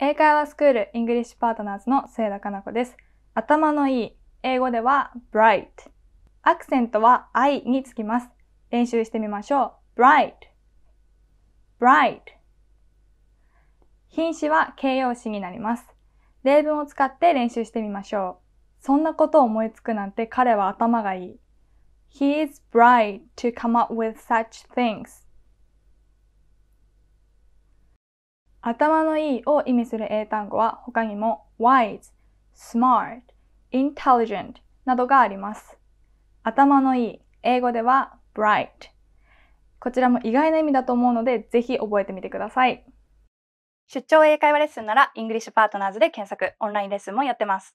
英会話スクールイングリッシュパートナーズの末田かな子です。頭のいい。英語では bright。アクセントは i につきます。練習してみましょう。bright, bright。品詞は形容詞になります。例文を使って練習してみましょう。そんなことを思いつくなんて彼は頭がいい。He is bright to come up with such things. 頭のいいを意味する英単語は他にも wise、smart、intelligent などがあります。頭のいい、英語では bright。こちらも意外な意味だと思うので、ぜひ覚えてみてください。出張英会話レッスンなら、イングリッシュパートナーズで検索、オンラインレッスンもやってます。